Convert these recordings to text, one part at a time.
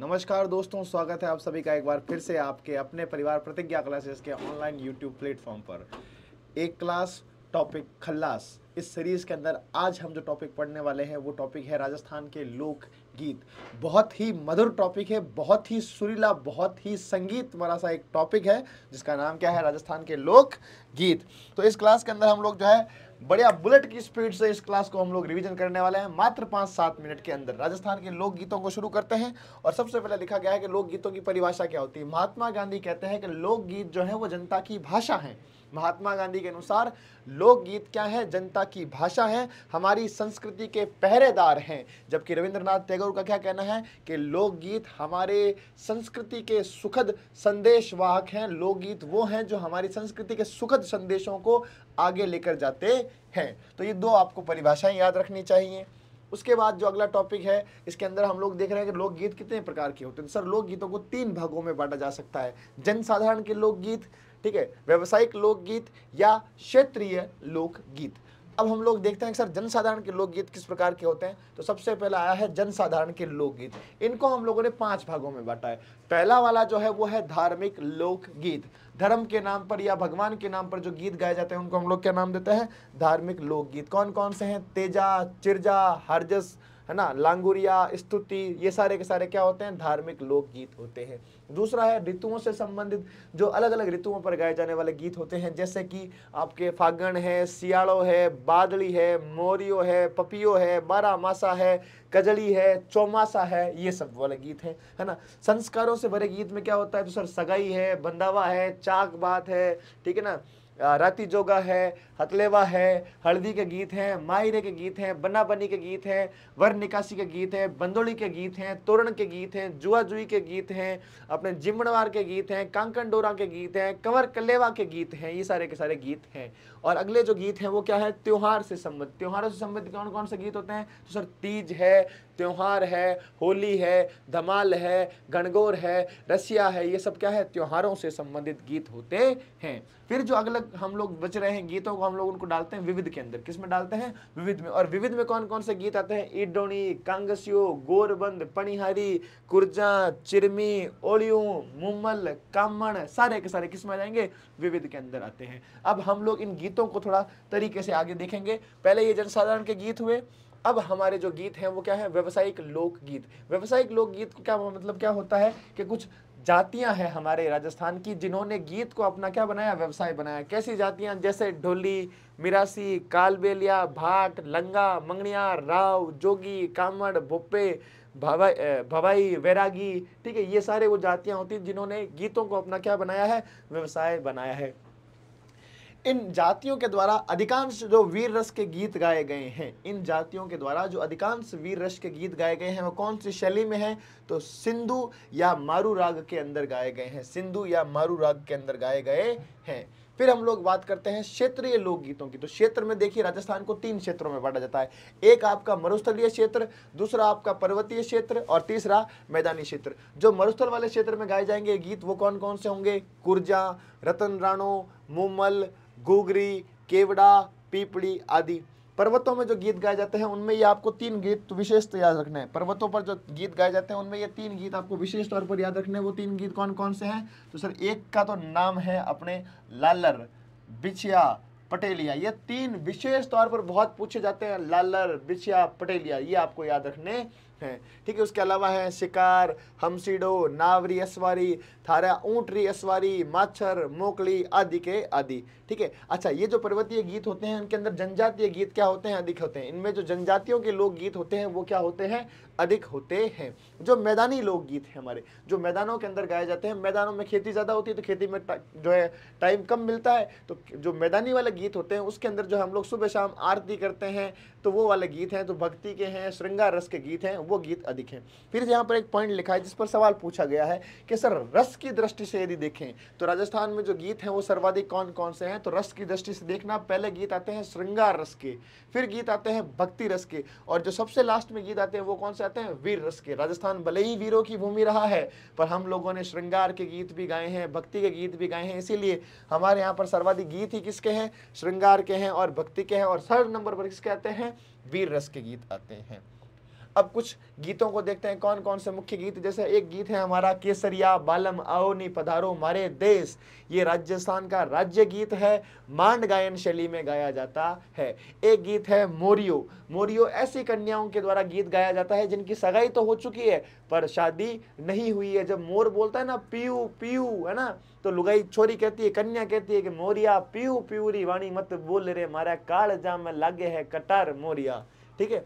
नमस्कार दोस्तों स्वागत है आप सभी का एक बार फिर से आपके अपने परिवार प्रतिज्ञा क्लासेस के ऑनलाइन यूट्यूब प्लेटफॉर्म पर एक क्लास टॉपिक खल्लास इस सीरीज़ के अंदर आज हम जो टॉपिक पढ़ने वाले हैं वो टॉपिक है राजस्थान के लोक गीत बहुत ही मधुर टॉपिक है बहुत ही सुरीला बहुत ही संगीत वाला सा एक टॉपिक है जिसका नाम क्या है राजस्थान के लोक गीत तो इस क्लास के अंदर हम लोग जो है बढ़िया बुलेट की स्पीड से इस क्लास को हम लोग रिवीजन करने वाले हैं मात्र पांच सात मिनट के अंदर राजस्थान के लोक गीतों को शुरू करते हैं और सबसे पहले लिखा गया है कि लोक गीतों की परिभाषा क्या होती है महात्मा गांधी कहते हैं कि लोकगीत जो है वो जनता की भाषा है महात्मा गांधी के अनुसार लोकगीत क्या है जनता की भाषा है हमारी संस्कृति के पहरेदार हैं जबकि रविंद्रनाथ टैगोर का क्या कहना है कि लोकगीत हमारे संस्कृति के सुखद संदेशवाहक हैं लोकगीत वो हैं जो हमारी संस्कृति के सुखद संदेशों को आगे लेकर जाते हैं तो ये दो आपको परिभाषाएं याद रखनी चाहिए उसके बाद जो अगला टॉपिक है इसके अंदर हम लोग देख रहे हैं कि लोकगीत कितने प्रकार के होते हैं सर लोकगीतों को तीन भागों में बांटा जा सकता है जनसाधारण के लोकगीत ठीक है व्यावसायिक लोकगीत या क्षेत्रीय लोकगीत अब हम लोग देखते हैं सर जनसाधारण के लोकगीत किस प्रकार के होते हैं तो सबसे पहला आया है जनसाधारण के लोकगीत इनको हम लोगों ने पांच भागों में बांटा है पहला वाला जो है वो है धार्मिक लोकगीत धर्म के नाम पर या भगवान के नाम पर जो गीत गाए जाते हैं उनको हम लोग क्या नाम देते हैं धार्मिक लोकगीत कौन कौन से हैं तेजा चिरजा हरजस है ना लांगुरिया स्तुति ये सारे के सारे क्या होते हैं धार्मिक लोकगीत होते हैं दूसरा है ऋतुओं से संबंधित जो अलग अलग ऋतुओं पर गाए जाने वाले गीत होते हैं जैसे कि आपके फागण है सियाड़ो है बादली है मोरियो है पपियो है बारा मासा है कजली है चौमासा है ये सब वाले गीत हैं है ना संस्कारों से भरे गीत में क्या होता है तो सर सगाई है बंदावा है चाक बात है ठीक है ना राती जोगा है हतलेवा है हल्दी के गीत हैं मायरे के गीत हैं बना बनी के गीत हैं वर निकासी के गीत हैं बंदोली के गीत हैं तोरण के गीत हैं जुआ जुई के गीत हैं अपने जिमणवार के गीत हैं कांकन डोरा के गीत हैं कंवर कलेवा के गीत हैं ये सारे के सारे गीत हैं और अगले जो गीत हैं वो क्या है त्यौहार से संबंधित त्यौहारों से संबंधित कौन कौन से गीत होते हैं तो सर तीज है त्यौहार है होली है धमाल है गणगौर है रसिया है ये सब क्या है त्यौहारों से संबंधित गीत होते हैं फिर जो अगला तक हम लोग बच रहे हैं गीतों को हम लोग उनको डालते हैं विविध के अंदर किस में डालते हैं विविध में और विविध में कौन कौन से गीत आते हैं ईडोनी कांगसियो गोरबंद पणिहारी कुर्जा चिरमी ओलियू मुम्मल कामण सारे के सारे किस में आ जाएंगे विविध के अंदर आते हैं अब हम लोग इन गीतों को थोड़ा तरीके से आगे देखेंगे पहले ये जनसाधारण के गीत हुए अब हमारे जो गीत हैं वो क्या है व्यवसायिक लोकगीत व्यवसायिक लोकगीत का मतलब क्या होता है कि कुछ जातियां हैं हमारे राजस्थान की जिन्होंने गीत को अपना क्या बनाया व्यवसाय बनाया कैसी जातियां जैसे ढोली मिरासी कालबेलिया भाट लंगा मंगनिया राव जोगी कामड़ भोपे भवा, भवाई वैरागी ठीक है ये सारे वो जातियां होती जिन्होंने गीतों को अपना क्या बनाया है व्यवसाय बनाया है इन जातियों के द्वारा अधिकांश जो वीर रस के गीत गाए गए हैं इन जातियों के द्वारा जो अधिकांश वीर रस के गीत गाए गए हैं वो कौन सी शैली में है तो सिंधु या मारू राग के अंदर गाए गए हैं सिंधु या मारू राग के अंदर गाए गए हैं फिर हम लोग बात करते हैं क्षेत्रीय लोकगीतों की तो क्षेत्र में देखिए राजस्थान को तीन क्षेत्रों में बांटा जाता है एक आपका मरुस्थलीय क्षेत्र दूसरा आपका पर्वतीय क्षेत्र और तीसरा मैदानी क्षेत्र जो मरुस्थल वाले क्षेत्र में गाए जाएंगे गीत वो कौन कौन से होंगे कुर्जा रतन राणो मुमल घुघरी केवड़ा पीपड़ी आदि पर्वतों में जो गीत गाए जाते हैं उनमें ये आपको तीन गीत विशेष तो याद रखने हैं पर्वतों पर जो गीत गाए जाते हैं उनमें ये तीन गीत आपको विशेष तौर पर याद रखने हैं वो तीन गीत कौन कौन से हैं तो सर एक का तो नाम है अपने लालर बिछिया पटेलिया ये तीन विशेष तौर पर बहुत पूछे जाते हैं लालर बिछिया पटेलिया ये आपको याद रखने हैं ठीक है उसके अलावा है शिकार हमसीडो नावरी असवारी थारा ऊँटरी असवारी माच्छर मोकली आदि के आदि ठीक है अच्छा ये जो पर्वतीय गीत होते हैं उनके अंदर जनजातीय गीत क्या होते हैं अधिक होते हैं इनमें जो जनजातियों के गीत होते हैं वो क्या होते हैं अधिक होते हैं जो मैदानी गीत हैं हमारे जो मैदानों के अंदर गाए जाते हैं मैदानों में खेती ज़्यादा होती है तो खेती में जो है टाइम कम मिलता है तो जो मैदानी वाले गीत होते हैं उसके अंदर जो हम लोग सुबह शाम आरती करते हैं तो वो वाले गीत हैं तो भक्ति के हैं श्रृंगार रस के गीत हैं वो गीत अधिक हैं फिर यहाँ पर एक पॉइंट लिखा है जिस पर सवाल पूछा गया है कि सर रस की दृष्टि से यदि देखें तो राजस्थान में जो गीत हैं वो सर्वाधिक कौन कौन से हैं तो रस की दृष्टि से देखना पहले गीत आते हैं श्रृंगार रस के फिर गीत आते हैं भक्ति रस के और जो सबसे लास्ट में गीत आते हैं वो कौन से आते हैं वीर रस के राजस्थान भले ही वीरों की भूमि रहा है पर हम लोगों ने श्रृंगार के गीत भी गाए हैं भक्ति के गीत भी गाए हैं इसीलिए हमारे यहाँ पर सर्वाधिक गीत ही किसके हैं श्रृंगार के हैं और भक्ति के हैं और थर्ड नंबर पर किसके आते हैं वीर रस के गीत आते हैं अब कुछ गीतों को देखते हैं कौन कौन से मुख्य गीत जैसे एक गीत है हमारा केसरिया बालम आओ नी पधारो मारे देश ये राजस्थान का राज्य गीत है मांड गायन शैली में गाया जाता है एक गीत है मोरियो मोरियो ऐसी कन्याओं के द्वारा गीत गाया जाता है जिनकी सगाई तो हो चुकी है पर शादी नहीं हुई है जब मोर बोलता है ना पीयू पीयू है ना तो लुगाई छोरी कहती है कन्या कहती है कि मोरिया पीयू पीवरी वाणी मत बोल रे मारा काल जाम लागे है कटार मोरिया ठीक है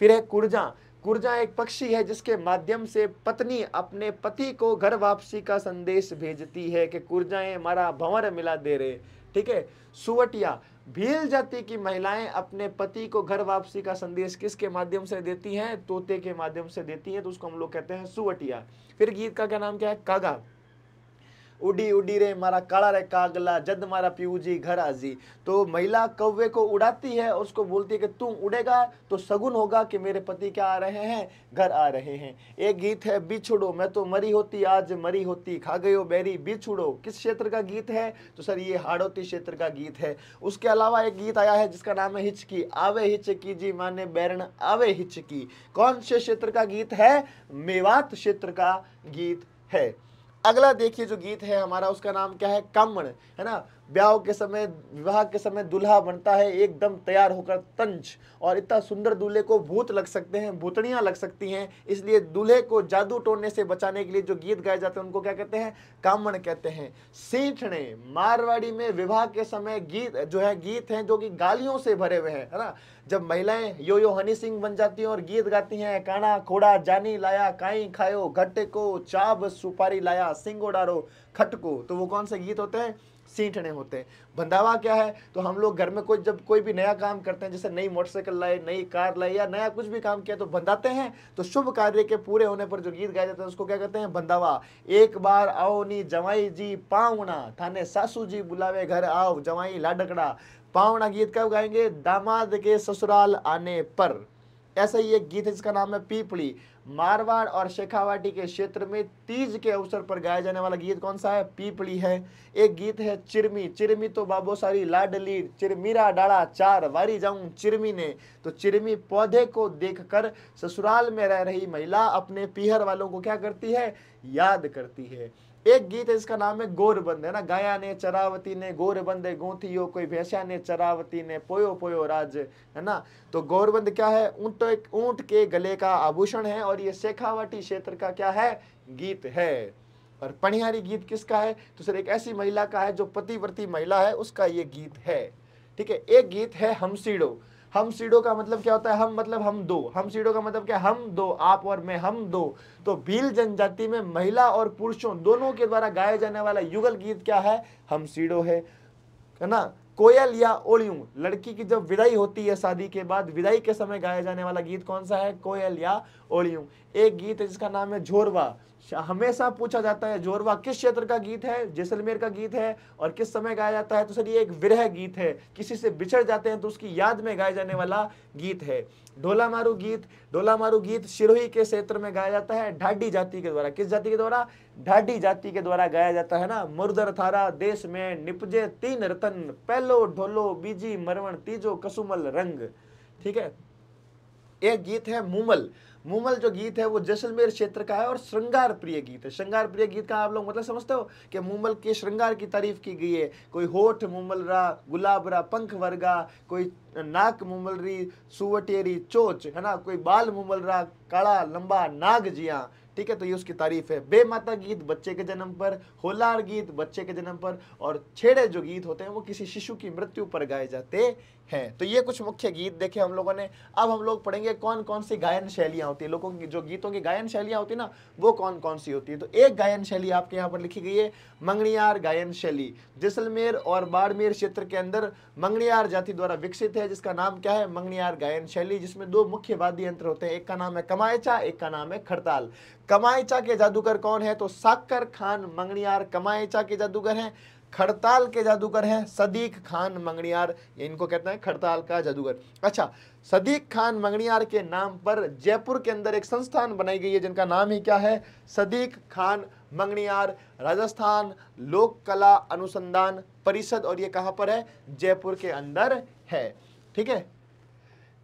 फिर है कुर्जा कुर्जा एक पक्षी है जिसके माध्यम से पत्नी अपने पति को घर वापसी का संदेश भेजती है कि कुर्जाएं हमारा भंवर मिला दे रहे ठीक है सुवटिया भील जाति की महिलाएं अपने पति को घर वापसी का संदेश किसके माध्यम से देती हैं तोते के माध्यम से देती हैं तो उसको हम लोग कहते हैं सुवटिया फिर गीत का क्या नाम क्या है कागा उड़ी उड़ी रे मारा काला रे कागला जद मारा पीऊ जी घर आजी तो महिला कौवे को उड़ाती है और उसको बोलती है कि तू उड़ेगा तो सगुन होगा कि मेरे पति क्या आ रहे हैं घर आ रहे हैं एक गीत है बिछुड़ो मैं तो मरी होती आज मरी होती खा गयो बैरी बिछुड़ो किस क्षेत्र का गीत है तो सर ये हाड़ोती क्षेत्र का गीत है उसके अलावा एक गीत आया है जिसका नाम है हिचकी आवे हिचकी जी माने बैरण आवे हिचकी कौन से क्षेत्र का गीत है मेवात क्षेत्र का गीत है अगला देखिए जो गीत है हमारा उसका नाम क्या है कमण है ना ब्याह के समय विवाह के समय दूल्हा बनता है एकदम तैयार होकर तंज और इतना सुंदर दूल्हे को भूत लग सकते हैं भूतड़ियाँ लग सकती हैं इसलिए दूल्हे को जादू टोड़ने से बचाने के लिए जो गीत गाए जाते हैं उनको क्या कहते हैं कामण कहते हैं ने मारवाड़ी में विवाह के समय गीत जो है गीत हैं जो कि गालियों से भरे हुए हैं है ना जब महिलाएं यो यो हनी सिंह बन जाती हैं और गीत गाती हैं काना खोड़ा जानी लाया काई खायो घट्टे को चाब सुपारी लाया सिंगो डारो खटको तो वो कौन से गीत होते हैं सींटने होते हैं बंधावा क्या है तो हम लोग घर में कोई जब कोई भी नया काम करते हैं जैसे नई मोटरसाइकिल लाए नई कार लाए या नया कुछ भी काम किया तो बंधाते हैं तो शुभ कार्य के पूरे होने पर जो गीत गाया जाता है उसको क्या कहते हैं बंधावा एक बार आओ नी जवाई जी पावना थाने सासू जी बुलावे घर आओ जवाई लाडकड़ा पावना गीत कब गाएंगे दामाद के ससुराल आने पर ऐसा ही एक गीत है जिसका नाम है पीपड़ी मारवाड़ और शेखावाटी के क्षेत्र में तीज के अवसर पर गाया जाने वाला गीत कौन सा है पीपली है एक गीत है चिरमी चिरमी तो बाबो सारी लाडली चिरमीरा डाड़ा चार वारी जाऊं चिरमी ने तो चिरमी पौधे को देखकर ससुराल में रह रही महिला अपने पीहर वालों को क्या करती है याद करती है एक गीत है इसका नाम है गोरबंद है ना गाया ने चरावती ने गोरबंद है गोथियो कोई भैसा ने चरावती ने पोयो पोयो राज है ना तो गोरबंद क्या है ऊँट ऊंट के गले का आभूषण है और ये शेखावटी क्षेत्र का क्या है गीत है और पणिहारी गीत किसका है तो सर एक ऐसी महिला का है जो पतिव्रती महिला है उसका ये गीत है ठीक है एक गीत है हमसीड़ो हम सीडो का मतलब क्या होता है हम मतलब हम दो हम सीडो का मतलब क्या हम दो आप और मैं हम दो तो भील जनजाति में महिला और पुरुषों दोनों के द्वारा गाया जाने वाला युगल गीत क्या है हम सीडो है ना कोयल या ओलियू लड़की की जब विदाई होती है शादी के बाद विदाई के समय गाया जाने वाला गीत कौन सा है कोयल या ओलियू एक गीत है जिसका नाम है झोरवा अच्छा, हमेशा पूछा जाता है जोरवा किस क्षेत्र का गीत है जैसलमेर का गीत है और किस समय गाया जाता है तो सर ये एक विरह गीत है किसी से बिछड़ जाते हैं तो उसकी याद में गाया जाने वाला गीत है डोला मारू गीत डोला मारू गीत सिरोही के क्षेत्र में गाया जाता है ढाडी जाति के द्वारा किस जाति के द्वारा ढाडी जाति के द्वारा गाया जाता है ना मुरदर थारा देश में निपजे तीन रतन पहलो ढोलो बीजी मरवण तीजो कसुमल रंग ठीक है एक गीत है मुमल मुमल जो गीत है वो जैसलमेर क्षेत्र का है और श्रृंगार प्रिय गीत है श्रृंगार प्रिय गीत का आप लोग मतलब समझते हो कि मुमल के श्रृंगार की तारीफ की गई है कोई होठ मुमल रा गुलाब रा पंख वर्गा कोई नाक मुमल री सुवटेरी चोच है ना कोई बाल मुमल रा काला लंबा नाग जिया ठीक है तो ये उसकी तारीफ है बे माता गीत बच्चे के जन्म पर होलार गीत बच्चे के जन्म पर और छेड़े जो गीत होते हैं वो किसी शिशु की मृत्यु पर गाए जाते हैं तो ये कुछ मुख्य गीत देखे हम लोगों ने अब हम लोग पढ़ेंगे कौन कौन सी गायन शैलियाँ होती है लोगों की जो गीतों की गायन शैलियाँ होती है ना वो कौन कौन सी होती है तो एक गायन शैली आपके यहाँ पर लिखी गई है मंगनियार गायन शैली जैसलमेर और बाड़मेर क्षेत्र के अंदर मंगनियार जाति द्वारा विकसित है जिसका नाम क्या है मंगनियार गायन शैली जिसमें दो मुख्य वाद्य यंत्र होते हैं एक का नाम है कमायचा एक का नाम है खड़ताल कमायचा के जादूगर कौन है तो साकर खान मंगनियार कमायचा के जादूगर हैं खड़ताल के जादूगर हैं सदीक खान मंगणियार इनको कहते हैं खड़ताल का जादूगर अच्छा सदीक खान मंगणियार के नाम पर जयपुर के अंदर एक संस्थान बनाई गई है जिनका नाम ही क्या है सदीक खान मंगणियार राजस्थान लोक कला अनुसंधान परिषद और ये कहाँ पर है जयपुर के अंदर है ठीक है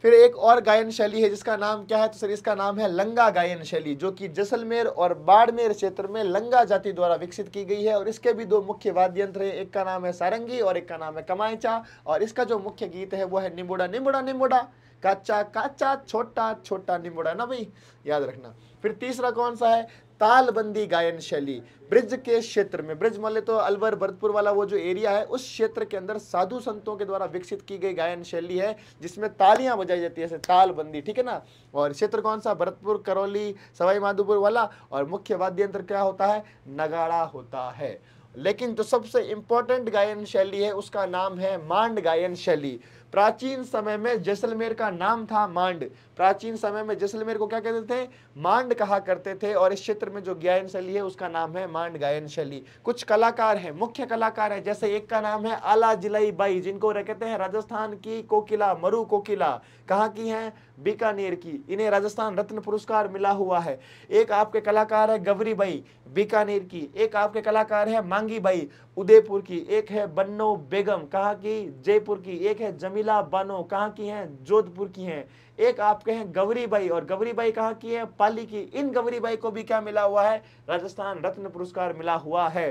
फिर एक और गायन शैली है जिसका नाम क्या है तो सर इसका नाम है लंगा गायन शैली जो कि जैसलमेर और बाड़मेर क्षेत्र में लंगा जाति द्वारा विकसित की गई है और इसके भी दो मुख्य वाद्य यंत्र हैं एक का नाम है सारंगी और एक का नाम है कमायचा और इसका जो मुख्य गीत है वो है निम्बुड़ा निम्बुड़ा निम्बुड़ा काचा काचा छोटा छोटा निम्बुड़ा ना भाई याद रखना फिर तीसरा कौन सा है तालबंदी गायन शैली ब्रिज के क्षेत्र में ब्रिज मान तो अलवर भरतपुर वाला वो जो एरिया है उस क्षेत्र के अंदर साधु संतों के द्वारा विकसित की गई गायन शैली है जिसमें तालियां बजाई जाती है तालबंदी ठीक है ना और क्षेत्र कौन सा भरतपुर करौली सवाई माधोपुर वाला और मुख्य वाद्य यंत्र क्या होता है नगाड़ा होता है लेकिन जो सबसे इंपॉर्टेंट गायन शैली है उसका नाम है मांड गायन शैली प्राचीन समय में जैसलमेर का नाम था मांड प्राचीन समय में जैसलमेर को क्या कहते थे मांड कहा करते थे और इस क्षेत्र में जो गायन शैली है उसका नाम है मांड गायन शैली कुछ कलाकार हैं मुख्य कलाकार हैं जैसे एक का नाम है आला जिलाई बाई जिनको कहते हैं राजस्थान की कोकिला मरु कोकिला कहाँ की हैं बीकानेर की इन्हें राजस्थान रत्न पुरस्कार मिला हुआ है एक आपके कलाकार है गवरी बाई बीकानेर की एक आपके कलाकार है मांगी बाई उदयपुर की एक है बन्नो बेगम कहाँ की जयपुर की एक है जमीला बानो कहाँ की हैं जोधपुर की हैं एक आपके हैं गवरी बाई और गवरी बाई कहाँ की है पाली की इन गवरी बाई को भी क्या मिला हुआ है राजस्थान रत्न पुरस्कार मिला हुआ है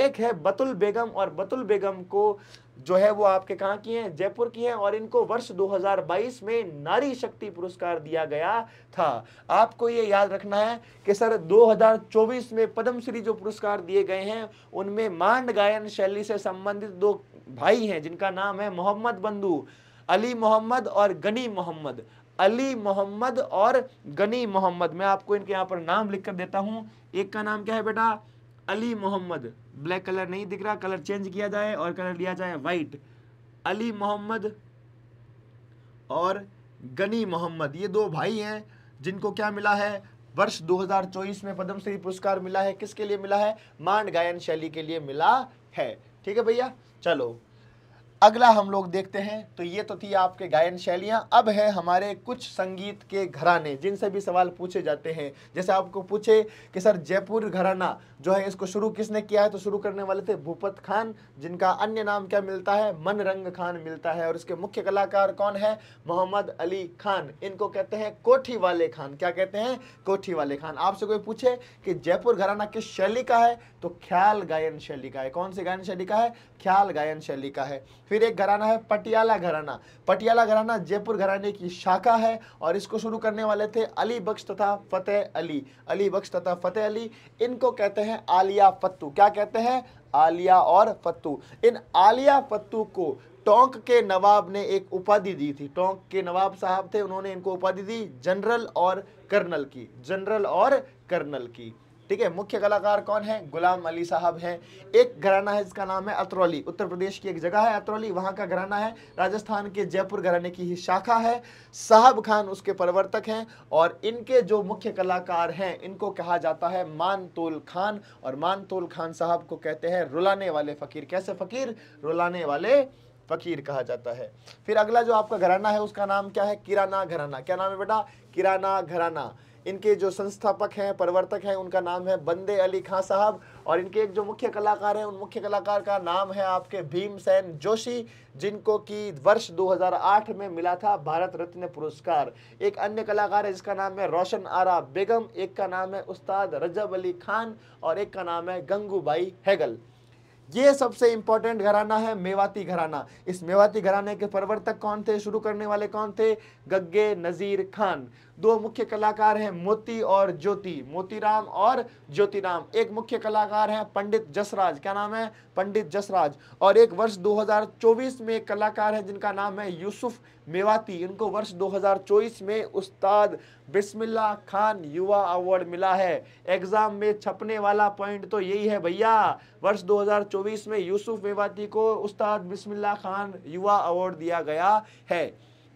एक है बतुल बेगम और बतुल बेगम को जो है वो आपके कहाँ की हैं जयपुर की हैं और इनको वर्ष 2022 में नारी शक्ति पुरस्कार दिया गया था आपको ये याद रखना है कि सर 2024 में पद्मश्री जो पुरस्कार दिए गए हैं उनमें मांड गायन शैली से संबंधित दो भाई हैं जिनका नाम है मोहम्मद बंधु अली मोहम्मद और गनी मोहम्मद अली मोहम्मद और गनी मोहम्मद मैं आपको इनके यहाँ पर नाम लिख कर देता हूँ एक का नाम क्या है बेटा अली मोहम्मद ब्लैक कलर नहीं दिख रहा कलर चेंज किया जाए और कलर लिया जाए वाइट अली मोहम्मद और गनी मोहम्मद ये दो भाई हैं जिनको क्या मिला है वर्ष 2024 में पद्मश्री पुरस्कार मिला है किसके लिए मिला है मांड गायन शैली के लिए मिला है ठीक है भैया चलो अगला हम लोग देखते हैं तो ये तो थी आपके गायन शैलियाँ अब है हमारे कुछ संगीत के घराने जिनसे भी सवाल पूछे जाते हैं जैसे आपको पूछे कि सर जयपुर घराना जो है इसको शुरू किसने किया है तो शुरू करने वाले थे भूपत खान जिनका अन्य नाम क्या मिलता है मन रंग खान मिलता है और इसके मुख्य कलाकार कौन है मोहम्मद अली खान इनको कहते हैं कोठी वाले खान क्या कहते हैं कोठी वाले खान आपसे कोई पूछे कि जयपुर घराना किस शैली का है तो ख्याल गायन शैली का है कौन सी गायन शैली का है ख्याल गायन शैली का है फिर एक घराना है पटियाला घराना पटियाला घराना जयपुर घराने की शाखा है और इसको शुरू करने वाले थे अली बख्श तथा फतेह अली अली बख्श तथा फतेह अली इनको कहते हैं आलिया फत्तू क्या कहते हैं आलिया और फत्तू इन आलिया फत्तू को टोंक के नवाब ने एक उपाधि दी थी टोंक के नवाब साहब थे उन्होंने इनको उपाधि दी जनरल और कर्नल की जनरल और कर्नल की ठीक है मुख्य कलाकार कौन है गुलाम अली साहब हैं एक घराना है जिसका नाम है अतरौली उत्तर प्रदेश की एक जगह है अतरौली वहां का घराना है राजस्थान के जयपुर घराने की ही शाखा है साहब खान उसके प्रवर्तक हैं और इनके जो मुख्य कलाकार हैं इनको कहा जाता है मानतोल खान और मानतोल खान साहब को कहते हैं रुलाने वाले फ़कीर कैसे फ़कीर रुलाने वाले फ़कीर कहा जाता है फिर अगला जो आपका घराना है उसका नाम क्या है किराना घराना क्या नाम है बेटा किराना घराना इनके जो संस्थापक हैं प्रवर्तक हैं उनका नाम है बंदे अली खां साहब और इनके एक जो मुख्य कलाकार हैं उन मुख्य कलाकार का नाम है आपके भीमसेन जोशी जिनको कि वर्ष 2008 में मिला था भारत रत्न पुरस्कार एक अन्य कलाकार है जिसका नाम है रोशन आरा बेगम एक का नाम है उस्ताद रजब अली खान और एक का नाम है गंगूबाई हैगल ये सबसे इंपॉर्टेंट घराना है मेवाती घराना इस मेवाती घराने के प्रवर्तक कौन थे शुरू करने वाले कौन थे गग्गे नज़ीर खान दो मुख्य कलाकार हैं मोती और ज्योति मोतीराम और ज्योतिराम एक मुख्य कलाकार हैं पंडित जसराज क्या नाम है पंडित जसराज और एक वर्ष 2024 में कलाकार है जिनका नाम है यूसुफ मेवाती इनको वर्ष 2024 में उस्ताद बिस्मिल्ला खान युवा अवार्ड मिला है एग्जाम में छपने वाला पॉइंट तो यही है भैया वर्ष 2024 में यूसुफ मेवाती को उस्ताद बिस्मिल्ला खान युवा अवार्ड दिया गया है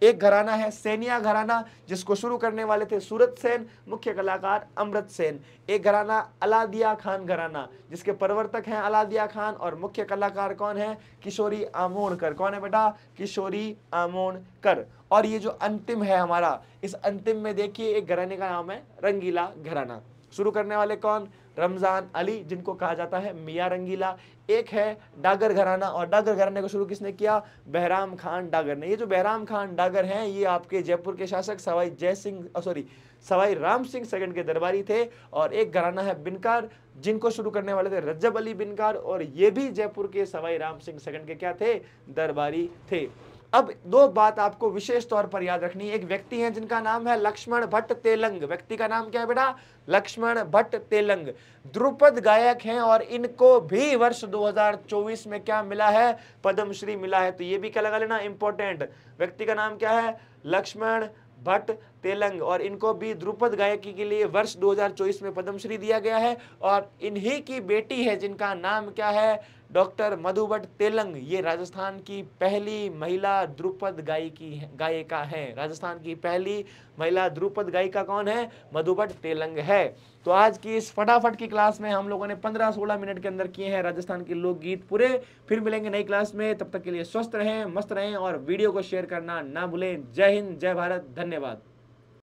एक घराना है सैनिया घराना जिसको शुरू करने वाले थे सूरत सेन मुख्य कलाकार अमृत सेन एक घराना अलादिया खान घराना जिसके प्रवर्तक हैं अलादिया खान और मुख्य कलाकार कौन है किशोरी आमोणकर कौन है बेटा किशोरी आमोणकर और ये जो अंतिम है हमारा इस अंतिम में देखिए एक घराने का नाम है रंगीला घराना शुरू करने वाले कौन रमज़ान अली जिनको कहा जाता है मियाँ रंगीला एक है डागर घराना और डागर घराने को शुरू किसने किया बहराम खान डागर ने ये जो बहराम खान डागर हैं ये आपके जयपुर के शासक सवाई जय सिंह सॉरी सवाई राम सिंह सेकंड के दरबारी थे और एक घराना है बिनकार जिनको शुरू करने वाले थे रज्जब अली बिनकार और ये भी जयपुर के सवाई राम सिंह सेकंड के क्या थे दरबारी थे अब दो बात आपको विशेष तौर पर याद रखनी एक व्यक्ति है जिनका नाम है लक्ष्मण भट्ट तेलंग व्यक्ति का नाम क्या है बेटा लक्ष्मण भट्ट तेलंग द्रुपद गायक हैं और इनको भी वर्ष 2024 में क्या मिला है पद्मश्री मिला है तो ये भी क्या लगा लेना इंपॉर्टेंट व्यक्ति का नाम क्या है लक्ष्मण भट्ट तेलंग और इनको भी द्रुपद गायकी के लिए वर्ष 2024 में पद्मश्री दिया गया है और इन्हीं की बेटी है जिनका नाम क्या है डॉक्टर मधुबट तेलंग ये राजस्थान की पहली महिला ध्रुपद गायिकी गायिका है राजस्थान की पहली महिला ध्रुपद गायिका कौन है मधुबट तेलंग है तो आज की इस फटाफट की क्लास में हम लोगों ने 15-16 मिनट के अंदर किए हैं राजस्थान के लोकगीत पूरे फिर मिलेंगे नई क्लास में तब तक के लिए स्वस्थ रहें मस्त रहें और वीडियो को शेयर करना ना भूलें जय हिंद जय भारत धन्यवाद